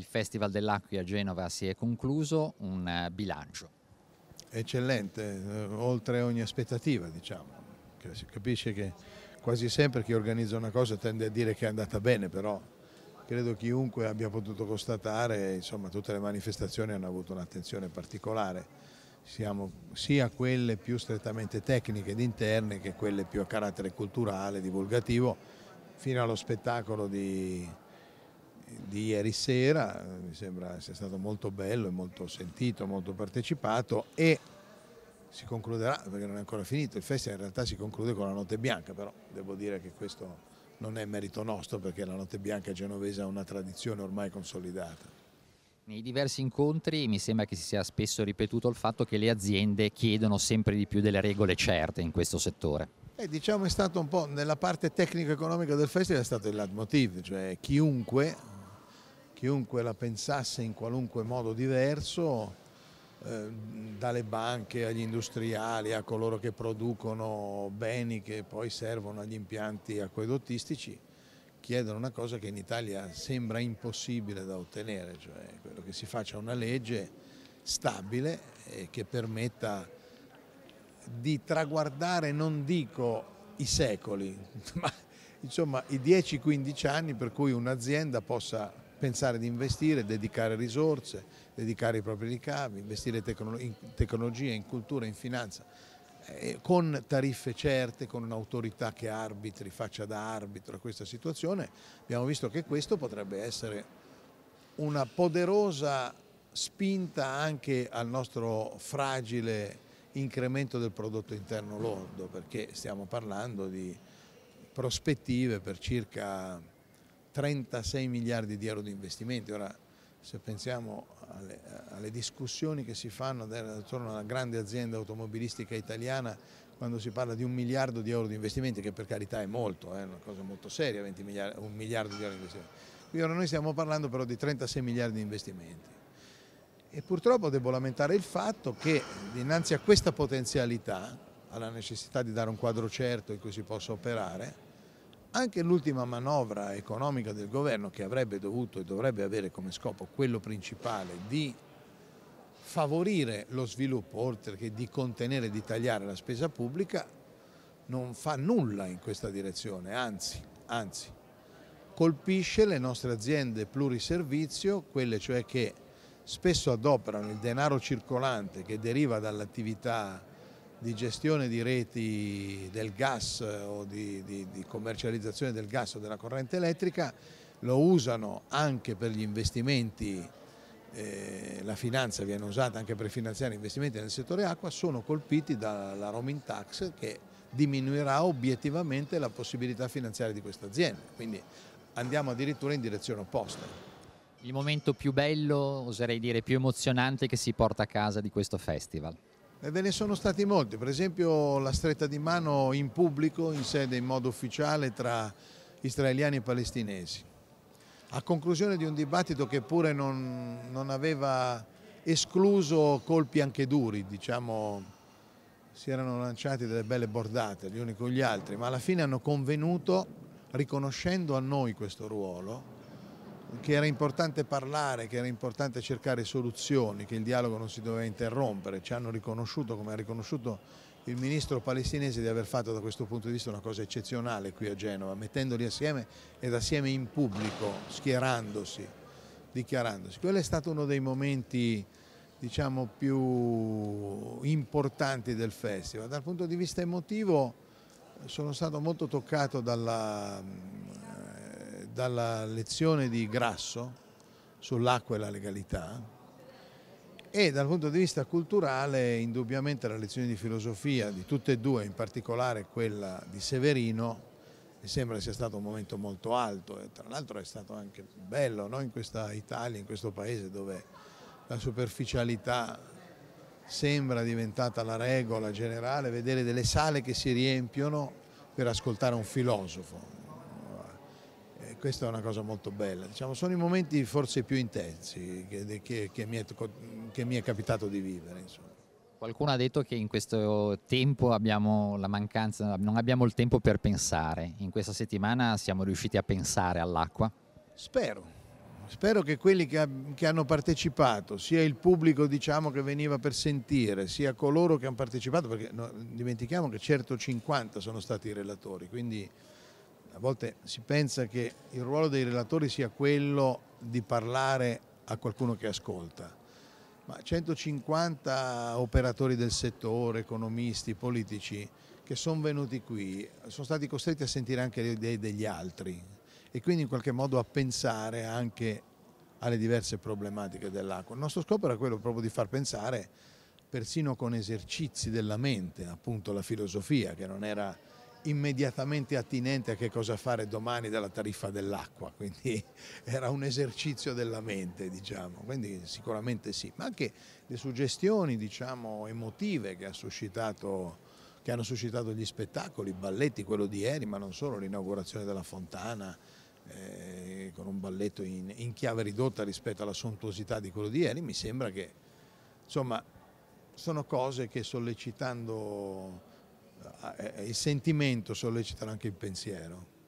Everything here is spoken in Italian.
Il Festival dell'Acqua a Genova si è concluso, un eh, bilancio. Eccellente, eh, oltre ogni aspettativa diciamo, si capisce che quasi sempre chi organizza una cosa tende a dire che è andata bene però credo chiunque abbia potuto constatare, insomma tutte le manifestazioni hanno avuto un'attenzione particolare, siamo sia quelle più strettamente tecniche ed interne che quelle più a carattere culturale, divulgativo, fino allo spettacolo di di ieri sera, mi sembra sia stato molto bello e molto sentito, molto partecipato e si concluderà, perché non è ancora finito, il festival in realtà si conclude con la notte bianca, però devo dire che questo non è merito nostro perché la notte bianca genovese ha una tradizione ormai consolidata. Nei diversi incontri mi sembra che si sia spesso ripetuto il fatto che le aziende chiedono sempre di più delle regole certe in questo settore. Eh, diciamo è stato un po' nella parte tecnico-economica del festival è stato il leitmotiv, cioè chiunque chiunque la pensasse in qualunque modo diverso, eh, dalle banche agli industriali, a coloro che producono beni che poi servono agli impianti acquedottistici, chiedono una cosa che in Italia sembra impossibile da ottenere, cioè quello che si faccia una legge stabile e che permetta di traguardare, non dico i secoli, ma insomma i 10-15 anni per cui un'azienda possa pensare di investire, dedicare risorse, dedicare i propri ricavi, investire in tecnologia, in cultura, in finanza, eh, con tariffe certe, con un'autorità che arbitri, faccia da arbitro a questa situazione, abbiamo visto che questo potrebbe essere una poderosa spinta anche al nostro fragile incremento del prodotto interno lordo, perché stiamo parlando di prospettive per circa 36 miliardi di euro di investimenti. Ora, se pensiamo alle, alle discussioni che si fanno attorno alla grande azienda automobilistica italiana, quando si parla di un miliardo di euro di investimenti, che per carità è molto, eh, è una cosa molto seria, miliardi, un miliardo di euro di investimenti. Qui ora noi stiamo parlando però di 36 miliardi di investimenti. E purtroppo devo lamentare il fatto che dinanzi a questa potenzialità, alla necessità di dare un quadro certo in cui si possa operare, anche l'ultima manovra economica del governo che avrebbe dovuto e dovrebbe avere come scopo quello principale di favorire lo sviluppo oltre che di contenere e di tagliare la spesa pubblica non fa nulla in questa direzione, anzi, anzi colpisce le nostre aziende pluriservizio, quelle cioè che spesso adoperano il denaro circolante che deriva dall'attività di gestione di reti del gas eh, o di, di, di, commercializzazione del gas o della corrente elettrica, lo usano anche per gli investimenti, eh, la finanza viene usata anche per finanziare investimenti nel settore acqua, sono colpiti dalla roaming tax che diminuirà obiettivamente la possibilità finanziaria di questa azienda. quindi andiamo addirittura in direzione opposta. Il momento più bello, oserei dire più emozionante che si porta a casa di questo festival? ve ne sono stati molti, per esempio la stretta di mano in pubblico, in sede in modo ufficiale tra israeliani e palestinesi. A conclusione di un dibattito che pure non, non aveva escluso colpi anche duri, diciamo, si erano lanciati delle belle bordate gli uni con gli altri, ma alla fine hanno convenuto, riconoscendo a noi questo ruolo, che era importante parlare, che era importante cercare soluzioni, che il dialogo non si doveva interrompere. Ci hanno riconosciuto, come ha riconosciuto il ministro palestinese, di aver fatto da questo punto di vista una cosa eccezionale qui a Genova, mettendoli assieme ed assieme in pubblico, schierandosi, dichiarandosi. Quello è stato uno dei momenti diciamo, più importanti del festival. Dal punto di vista emotivo sono stato molto toccato dalla dalla lezione di Grasso sull'acqua e la legalità e dal punto di vista culturale indubbiamente la lezione di filosofia di tutte e due, in particolare quella di Severino, mi sembra sia stato un momento molto alto e tra l'altro è stato anche bello no? in questa Italia, in questo paese dove la superficialità sembra diventata la regola generale, vedere delle sale che si riempiono per ascoltare un filosofo, questa è una cosa molto bella. Diciamo, sono i momenti forse più intensi che, che, che, mi, è, che mi, è, capitato di vivere. Insomma. Qualcuno ha detto che in questo tempo abbiamo la mancanza, non abbiamo il tempo per pensare. In questa settimana siamo riusciti a pensare all'acqua? Spero. Spero che quelli che, che hanno partecipato, sia il pubblico diciamo, che veniva per sentire, sia coloro che hanno partecipato, perché no, dimentichiamo che certo 50 sono stati i relatori, quindi a volte si pensa che il ruolo dei relatori sia quello di parlare a qualcuno che ascolta, ma 150 operatori del settore, economisti, politici che sono venuti qui, sono stati costretti a sentire anche le idee degli altri e quindi in qualche modo a pensare anche alle diverse problematiche dell'acqua. Il nostro scopo era quello proprio di far pensare persino con esercizi della mente, appunto la filosofia, che non era immediatamente attinente a che cosa fare domani dalla tariffa dell'acqua, quindi era un esercizio della mente, diciamo, quindi sicuramente sì, ma anche le suggestioni, diciamo, emotive che, ha che hanno suscitato gli spettacoli, i balletti, quello di ieri, ma non solo, l'inaugurazione della fontana, eh, con un balletto in, in chiave ridotta rispetto alla sontuosità di quello di ieri, mi sembra che, insomma, sono cose che sollecitando eh, il sentimento sollecita anche il pensiero.